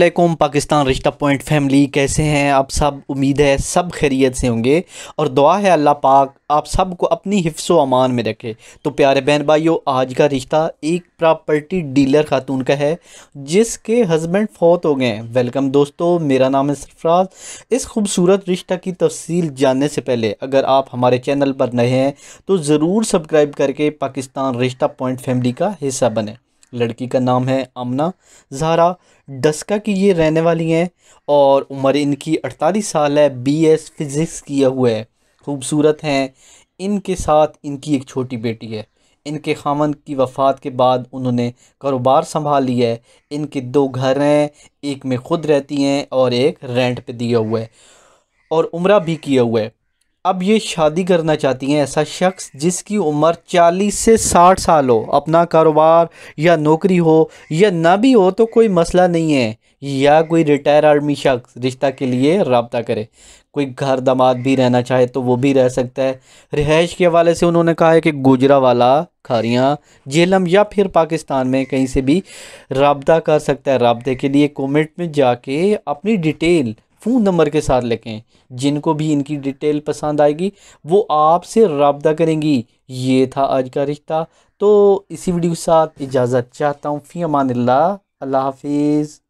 असलकुम पाकिस्तान रिश्ता point family कैसे हैं आप सब उम्मीद है सब खैरियत से होंगे और दुआ है अल्लाह पाक आप सबको अपनी हिफ्स अमान में रखे तो प्यारे बहन भाइयों आज का रिश्ता एक प्रॉपर्टी डीलर खातून का है जिसके हस्बैंड फौत हो गए हैं वेलकम दोस्तों मेरा नाम है सरफराज इस खूबसूरत रिश्ता की तफसील जानने से पहले अगर आप हमारे चैनल पर नए हैं तो ज़रूर सब्सक्राइब करके पाकिस्तान रिश्ता पॉइंट फैमिली का हिस्सा बने लड़की का नाम है अमना जहरा डस्का की ये रहने वाली हैं और उम्र इनकी अड़तालीस साल है बीएस फिज़िक्स किया हुआ है खूबसूरत हैं इनके साथ इनकी एक छोटी बेटी है इनके खामन की वफ़ात के बाद उन्होंने कारोबार संभाल लिया है इनके दो घर हैं एक में ख़ुद रहती हैं और एक रेंट पे दिया हुआ है और उम्र भी किया हुआ है अब ये शादी करना चाहती हैं ऐसा शख्स जिसकी उम्र 40 से 60 साल हो अपना कारोबार या नौकरी हो या ना भी हो तो कोई मसला नहीं है या कोई रिटायर आर्मी शख्स रिश्ता के लिए रबता करे कोई घर दामाद भी रहना चाहे तो वो भी रह सकता है रिहाइश के हवाले से उन्होंने कहा है कि गुजरा वाला खारियाँ जेलम या फिर पाकिस्तान में कहीं से भी रबता कर सकता है रबते के लिए कोमेंट में जाके अपनी डिटेल फ़ोन नंबर के साथ लिखें जिनको भी इनकी डिटेल पसंद आएगी वो आपसे रबा करेंगी ये था आज का रिश्ता तो इसी वीडियो के साथ इजाज़त चाहता हूँ फ़ी अमान अल्लाह हाफिज़